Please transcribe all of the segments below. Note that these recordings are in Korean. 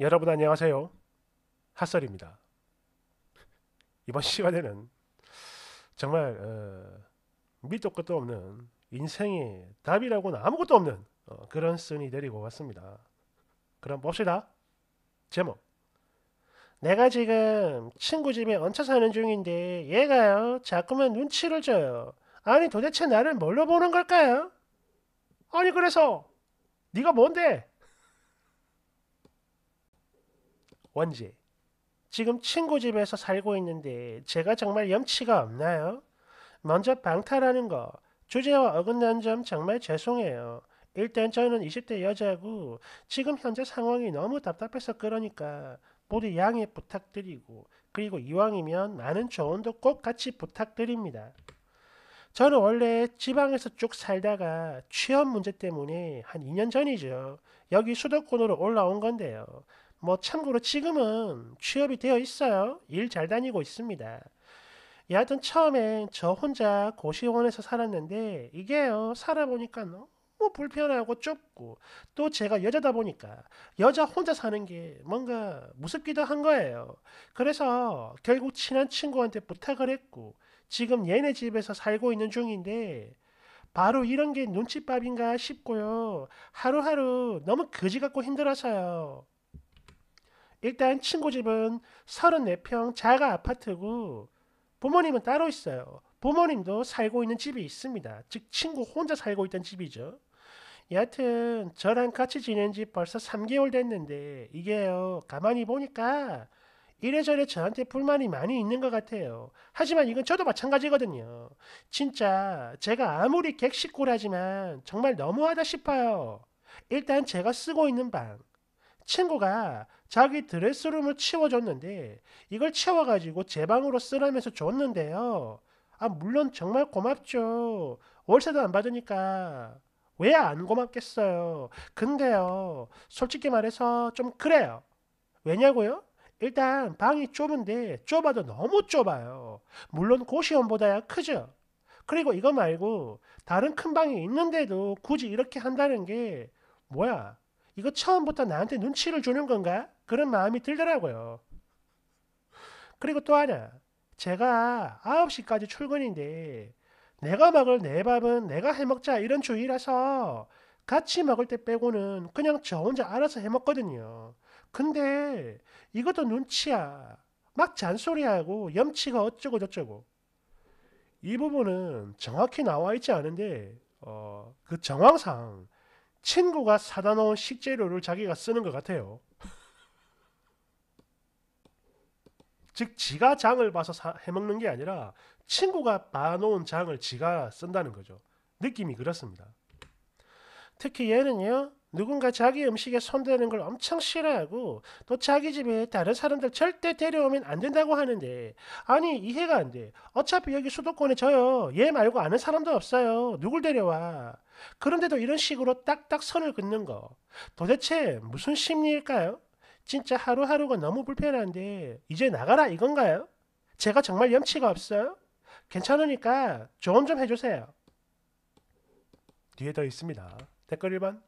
여러분 안녕하세요. 핫설입니다. 이번 시간에는 정말 어, 밑도 끝도 없는 인생의 답이라고는 아무것도 없는 어, 그런 쓴이 데리고 왔습니다. 그럼 봅시다. 제목 내가 지금 친구 집에 얹혀 사는 중인데 얘가요 자꾸만 눈치를 줘요. 아니 도대체 나를 뭘로 보는 걸까요? 아니 그래서 네가 뭔데? 원지. 지금 친구 집에서 살고 있는데 제가 정말 염치가 없나요? 먼저 방탈하는 거, 주제와 어긋난 점 정말 죄송해요. 일단 저는 20대 여자고 지금 현재 상황이 너무 답답해서 그러니까 모두 양해 부탁드리고 그리고 이왕이면 많은 조언도 꼭 같이 부탁드립니다. 저는 원래 지방에서 쭉 살다가 취업 문제 때문에 한 2년 전이죠. 여기 수도권으로 올라온 건데요. 뭐 참고로 지금은 취업이 되어 있어요. 일 잘 다니고 있습니다. 여하튼 처음엔 저 혼자 고시원에서 살았는데 이게요 살아보니까 너무 불편하고 좁고 또 제가 여자다 보니까 여자 혼자 사는 게 뭔가 무섭기도 한 거예요. 그래서 결국 친한 친구한테 부탁을 했고 지금 얘네 집에서 살고 있는 중인데 바로 이런 게 눈칫밥인가 싶고요. 하루하루 너무 거지 같고 힘들어서요. 일단 친구 집은 34평 자가 아파트고 부모님은 따로 있어요. 부모님도 살고 있는 집이 있습니다. 즉 친구 혼자 살고 있던 집이죠. 여하튼 저랑 같이 지낸 지 벌써 3개월 됐는데 이게요 가만히 보니까 이래저래 저한테 불만이 많이 있는 것 같아요. 하지만 이건 저도 마찬가지거든요. 진짜 제가 아무리 객식구라지만 정말 너무하다 싶어요. 일단 제가 쓰고 있는 방 친구가 자기 드레스룸을 치워줬는데 이걸 치워가지고제 방으로 쓰라면서 줬는데요. 아 물론 정말 고맙죠. 월세도 안 받으니까. 왜 안 고맙겠어요. 근데요. 솔직히 말해서 좀 그래요. 왜냐고요? 일단 방이 좁은데 좁아도 너무 좁아요. 물론 고시원보다야 크죠. 그리고 이거 말고 다른 큰 방이 있는데도 굳이 이렇게 한다는 게 뭐야? 이거 처음부터 나한테 눈치를 주는 건가? 그런 마음이 들더라고요. 그리고 또 하나, 제가 9시까지 출근인데 내가 먹을 내 밥은 내가 해먹자 이런 주의라서 같이 먹을 때 빼고는 그냥 저 혼자 알아서 해먹거든요. 근데 이것도 눈치야. 막 잔소리하고 염치가 어쩌고 저쩌고. 이 부분은 정확히 나와 있지 않은데 어, 그 정황상 친구가 사다 놓은 식재료를 자기가 쓰는 것 같아요. 즉 지가 장을 봐서 사, 해먹는 게 아니라 친구가 봐놓은 장을 지가 쓴다는 거죠. 느낌이 그렇습니다. 특히 얘는요. 누군가 자기 음식에 손대는 걸 엄청 싫어하고 또 자기 집에 다른 사람들 절대 데려오면 안 된다고 하는데 아니 이해가 안 돼. 어차피 여기 수도권에 저요. 얘 말고 아는 사람도 없어요. 누굴 데려와. 그런데도 이런 식으로 딱딱 선을 긋는 거. 도대체 무슨 심리일까요? 진짜 하루하루가 너무 불편한데 이제 나가라 이건가요? 제가 정말 염치가 없어요? 괜찮으니까 조언 좀 해주세요. 뒤에 더 있습니다. 댓글 1번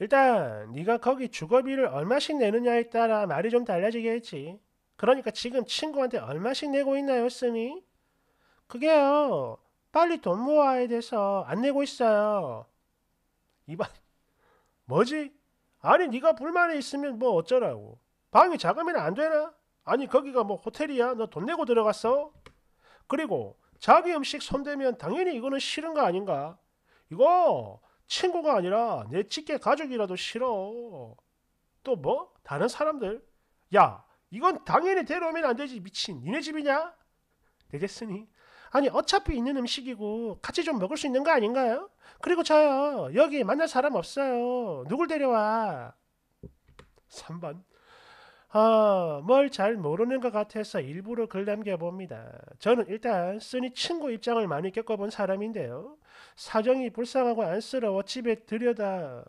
일단 네가 거기 주거비를 얼마씩 내느냐에 따라 말이 좀 달라지겠지. 그러니까 지금 친구한테 얼마씩 내고 있나요, 쓰니? 그게요. 빨리 돈 모아야 돼서 안 내고 있어요. 이번 뭐지? 아니 네가 불만이 있으면 뭐 어쩌라고. 방이 작으면 안 되나? 아니 거기가 뭐 호텔이야? 너 돈 내고 들어갔어? 그리고 자기 음식 손대면 당연히 이거는 싫은 거 아닌가? 이거 친구가 아니라 내 직계 가족이라도 싫어. 또 뭐? 다른 사람들? 야, 이건 당연히 데려오면 안 되지. 미친. 니네 집이냐? 되겠으니. 아니 어차피 있는 음식이고 같이 좀 먹을 수 있는 거 아닌가요? 그리고 저요. 여기 만날 사람 없어요. 누굴 데려와? 3번. 아, 뭘 잘 모르는 것 같아서 일부러 글 남겨봅니다. 저는 일단 쓰니 친구 입장을 많이 겪어본 사람인데요. 사정이 불쌍하고 안쓰러워 집에 들여다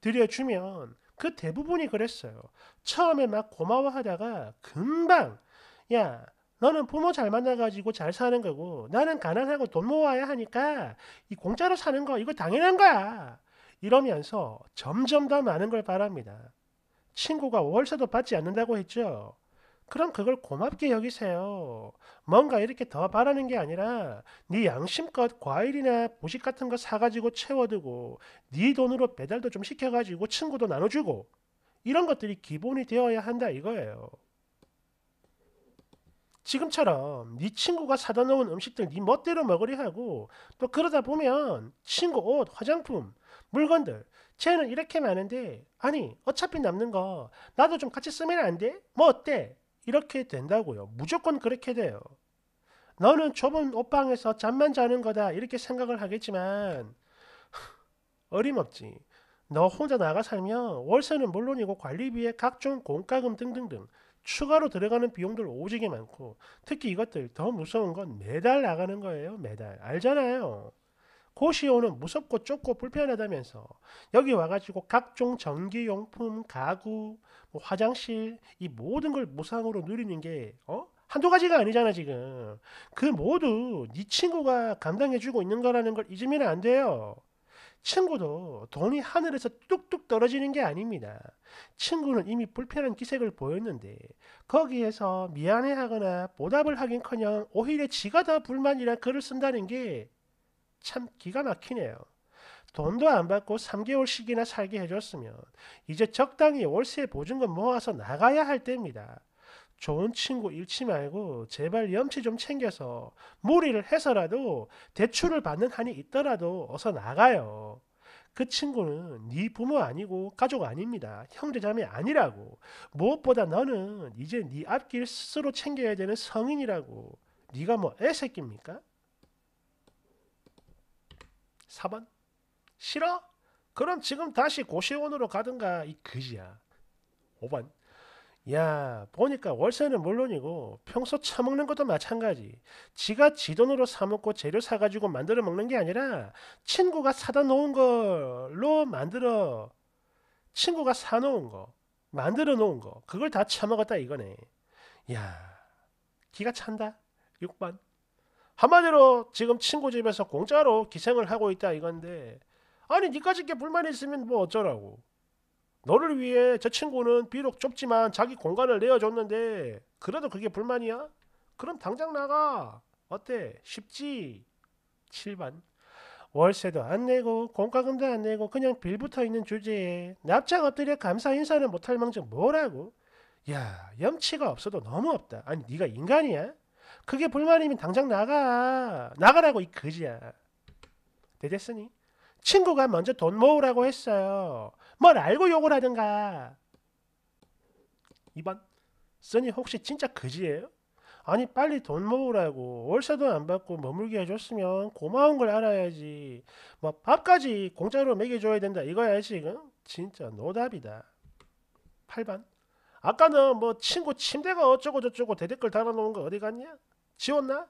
들여주면 그 대부분이 그랬어요. 처음에 막 고마워하다가 금방 야 너는 부모 잘 만나가지고 잘 사는 거고 나는 가난하고 돈 모아야 하니까 이 공짜로 사는 거 이거 당연한 거야. 이러면서 점점 더 많은 걸 바랍니다. 친구가 월세도 받지 않는다고 했죠. 그럼 그걸 고맙게 여기세요. 뭔가 이렇게 더 바라는 게 아니라 네 양심껏 과일이나 보식 같은 거 사가지고 채워두고 네 돈으로 배달도 좀 시켜가지고 친구도 나눠주고 이런 것들이 기본이 되어야 한다 이거예요. 지금처럼 네 친구가 사다 놓은 음식들 네 멋대로 먹으려 하고 또 그러다 보면 친구 옷, 화장품, 물건들 쟤는 이렇게 많은데 아니 어차피 남는 거 나도 좀 같이 쓰면 안 돼? 뭐 어때? 이렇게 된다고요. 무조건 그렇게 돼요. 너는 좁은 옷방에서 잠만 자는 거다 이렇게 생각을 하겠지만 어림없지. 너 혼자 나가 살면 월세는 물론이고 관리비에 각종 공과금 등등등 추가로 들어가는 비용들 오지게 많고 특히 이것들 더 무서운 건 매달 나가는 거예요. 매달. 알잖아요. 고시오는 무섭고 좁고 불편하다면서 여기 와가지고 각종 전기용품, 가구, 뭐 화장실 이 모든 걸 무상으로 누리는 게 어? 한두 가지가 아니잖아 지금 그 모두 네 친구가 감당해주고 있는 거라는 걸 잊으면 안 돼요 친구도 돈이 하늘에서 뚝뚝 떨어지는 게 아닙니다. 친구는 이미 불편한 기색을 보였는데 거기에서 미안해하거나 보답을 하긴커녕 오히려 지가 더 불만이라 글을 쓴다는 게참 기가 막히네요. 돈도 안 받고 3개월씩이나 살게 해줬으면 이제 적당히 월세 보증금 모아서 나가야 할 때입니다. 좋은 친구 잃지 말고 제발 염치 좀 챙겨서 무리를 해서라도 대출을 받는 한이 있더라도 어서 나가요. 그 친구는 네 부모 아니고 가족 아닙니다. 형제자매 아니라고. 무엇보다 너는 이제 네 앞길 스스로 챙겨야 되는 성인이라고. 네가 뭐 애새끼입니까? 4번? 싫어? 그럼 지금 다시 고시원으로 가든가 이 그지야. 5번. 야 보니까 월세는 물론이고 평소 처먹는 것도 마찬가지 지가 지 돈으로 사먹고 재료 사가지고 만들어 먹는 게 아니라 친구가 사다 놓은 걸로 만들어 친구가 사놓은 거 만들어 놓은 거 그걸 다 처먹었다 이거네 야 기가 찬다 6번 한마디로 지금 친구 집에서 공짜로 기생을 하고 있다 이건데 아니 니까지 게 불만이 있으면 뭐 어쩌라고 너를 위해 저 친구는 비록 좁지만 자기 공간을 내어줬는데 그래도 그게 불만이야? 그럼 당장 나가 어때 쉽지 7반 월세도 안 내고 공과금도 안 내고 그냥 빌붙어 있는 주제에 납작 엎드려 감사 인사를 못할 망정 뭐라고 야 염치가 없어도 너무 없다 아니 니가 인간이야? 그게 불만이면 당장 나가. 나가라고 이 거지야. 되겠으니? 친구가 먼저 돈 모으라고 했어요. 뭘 알고 욕을 하든가. 2번. 써니 혹시 진짜 거지예요? 아니 빨리 돈 모으라고 월세도 안 받고 머물게 해줬으면 고마운 걸 알아야지 뭐 밥까지 공짜로 먹여줘야 된다 이거야 지금 진짜 노답이다 8번 아까는 뭐 친구 침대가 어쩌고 저쩌고 대댓글 달아놓은 거 어디 갔냐 지웠나?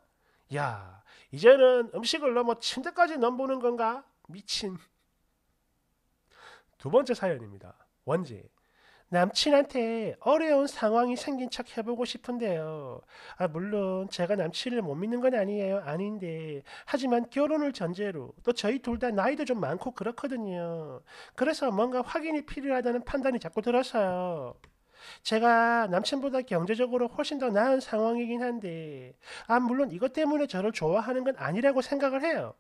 야, 이제는 음식을 넘어 침대까지 넘보는 건가? 미친. 두 번째 사연입니다. 원지. 남친한테 어려운 상황이 생긴 척 해보고 싶은데요. 아, 물론 제가 남친을 못 믿는 건 아니에요. 아닌데. 하지만 결혼을 전제로 또 저희 둘 다 나이도 좀 많고 그렇거든요. 그래서 뭔가 확인이 필요하다는 판단이 자꾸 들어서요. 제가 남친보다 경제적으로 훨씬 더 나은 상황이긴 한데, 아, 물론 이것 때문에 저를 좋아하는 건 아니라고 생각을 해요.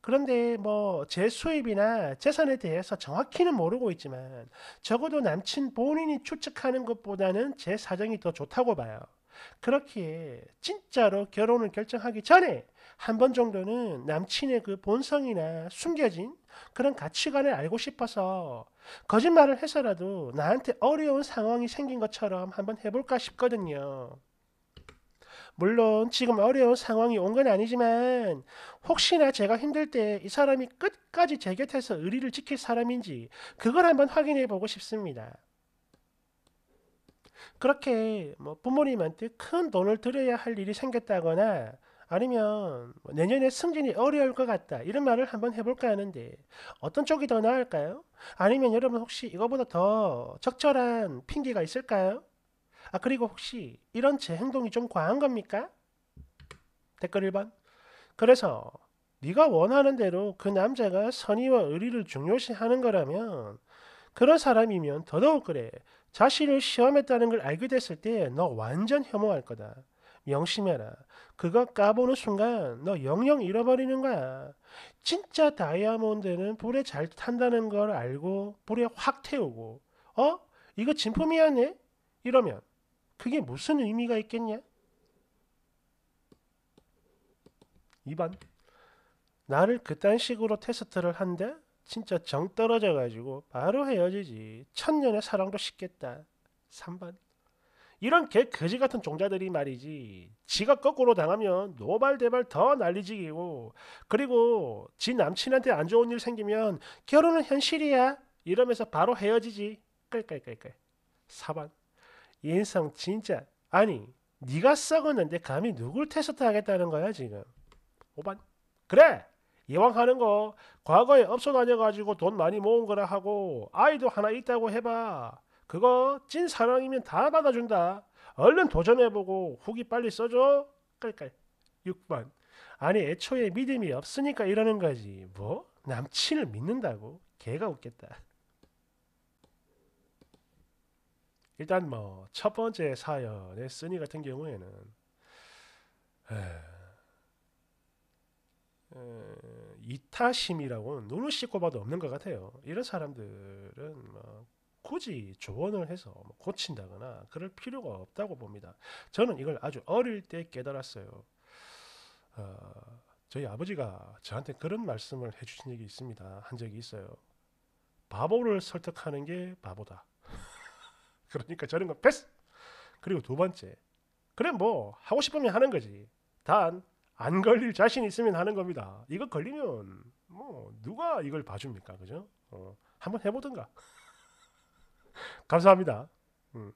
그런데 뭐제 수입이나 재산에 대해서 정확히는 모르고 있지만 적어도 남친 본인이 추측하는 것보다는 제 사정이 더 좋다고 봐요. 그렇기에 진짜로 결혼을 결정하기 전에 한 번 정도는 남친의 그 본성이나 숨겨진 그런 가치관을 알고 싶어서 거짓말을 해서라도 나한테 어려운 상황이 생긴 것처럼 한번 해볼까 싶거든요. 물론 지금 어려운 상황이 온 건 아니지만 혹시나 제가 힘들 때 이 사람이 끝까지 제 곁에서 의리를 지킬 사람인지 그걸 한번 확인해 보고 싶습니다. 그렇게 뭐 부모님한테 큰 돈을 들여야 할 일이 생겼다거나 아니면 뭐 내년에 승진이 어려울 것 같다 이런 말을 한번 해볼까 하는데 어떤 쪽이 더 나을까요? 아니면 여러분 혹시 이거보다 더 적절한 핑계가 있을까요? 아 그리고 혹시 이런 제 행동이 좀 과한 겁니까? 댓글 1번 그래서 네가 원하는 대로 그 남자가 선의와 의리를 중요시하는 거라면 그런 사람이면 더더욱 그래 자신을 시험했다는 걸 알게 됐을 때 너 완전 혐오할 거다. 명심해라. 그거 까보는 순간 너 영영 잃어버리는 거야. 진짜 다이아몬드는 불에 잘 탄다는 걸 알고 불에 확 태우고 어? 이거 진품이야네? 이러면 그게 무슨 의미가 있겠냐? 2번 나를 그딴 식으로 테스트를 한데 진짜 정 떨어져가지고 바로 헤어지지. 천년의 사랑도 식겠다. 3번 이런 개 거지 같은 종자들이 말이지 지가 거꾸로 당하면 노발대발 더 난리지기고 그리고 지 남친한테 안 좋은 일 생기면 결혼은 현실이야 이러면서 바로 헤어지지 깔깔깔깔 4번 인성 진짜 아니 네가 썩었는데 감히 누굴 테스트 하겠다는 거야 지금 5번 그래 이왕 하는 거 과거에 업소 다녀가지고 돈 많이 모은 거라 하고 아이도 하나 있다고 해봐 그거 찐 사랑이면 다 받아준다. 얼른 도전해보고 후기 빨리 써줘. 깔깔. 6번. 아니 애초에 믿음이 없으니까 이러는 거지. 뭐? 남친을 믿는다고? 개가 웃겠다. 일단 뭐 첫 번째 사연의 쓰니 같은 경우에는 에... 에... 이타심이라고는 눈을 씻고 봐도 없는 것 같아요. 이런 사람들은 뭐 굳이 조언을 해서 뭐 고친다거나 그럴 필요가 없다고 봅니다. 저는 이걸 아주 어릴 때 깨달았어요. 어, 저희 아버지가 저한테 그런 말씀을 해주신 적이 있습니다. 한 적이 있어요. 바보를 설득하는 게 바보다. 그러니까 저런 건 패스! 그리고 두 번째, 그래 뭐 하고 싶으면 하는 거지. 단 안 걸릴 자신 있으면 하는 겁니다. 이거 걸리면 뭐 누가 이걸 봐줍니까, 그죠? 어, 한번 해보든가. 감사합니다. 음.